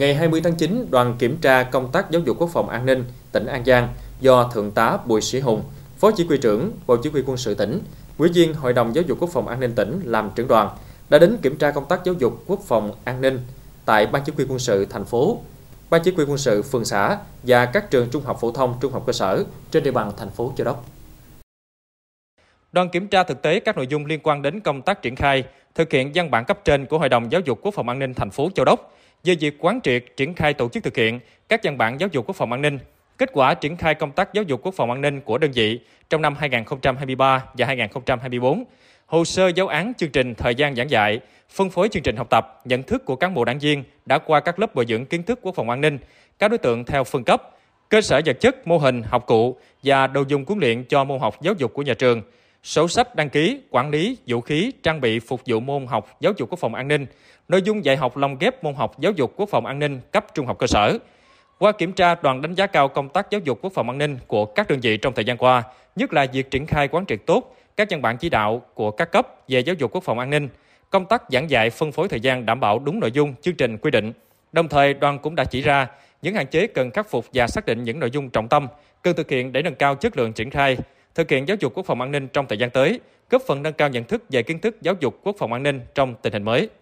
Ngày 20 tháng 9, đoàn kiểm tra công tác giáo dục quốc phòng an ninh tỉnh An Giang do Thượng tá Bùi Sĩ Hùng, Phó Chỉ huy trưởng Bộ Chỉ huy quân sự tỉnh, Ủy viên Hội đồng Giáo dục Quốc phòng An ninh tỉnh làm trưởng đoàn đã đến kiểm tra công tác giáo dục quốc phòng an ninh tại Ban Chỉ huy quân sự thành phố, Ban Chỉ huy quân sự phường xã và các trường trung học phổ thông, trung học cơ sở trên địa bàn thành phố Châu Đốc. Đoàn kiểm tra thực tế các nội dung liên quan đến công tác triển khai, thực hiện văn bản cấp trên của Hội đồng Giáo dục Quốc phòng An ninh thành phố Châu Đốc về việc quán triệt, triển khai tổ chức thực hiện các văn bản giáo dục quốc phòng an ninh, kết quả triển khai công tác giáo dục quốc phòng an ninh của đơn vị trong năm 2023 và 2024, hồ sơ giáo án chương trình thời gian giảng dạy, phân phối chương trình học tập, nhận thức của cán bộ đảng viên đã qua các lớp bồi dưỡng kiến thức quốc phòng an ninh, các đối tượng theo phân cấp, cơ sở vật chất, mô hình, học cụ và đồ dùng huấn luyện cho môn học giáo dục của nhà trường – sổ sách đăng ký, quản lý, vũ khí, trang bị phục vụ môn học giáo dục quốc phòng an ninh, nội dung dạy học lồng ghép môn học giáo dục quốc phòng an ninh cấp trung học cơ sở. Qua kiểm tra, đoàn đánh giá cao công tác giáo dục quốc phòng an ninh của các đơn vị trong thời gian qua, nhất là việc triển khai quán triệt tốt các văn bản chỉ đạo của các cấp về giáo dục quốc phòng an ninh, công tác giảng dạy phân phối thời gian đảm bảo đúng nội dung chương trình quy định. Đồng thời, đoàn cũng đã chỉ ra những hạn chế cần khắc phục và xác định những nội dung trọng tâm cần thực hiện để nâng cao chất lượng triển khai thực hiện giáo dục quốc phòng an ninh trong thời gian tới, góp phần nâng cao nhận thức về kiến thức giáo dục quốc phòng an ninh trong tình hình mới.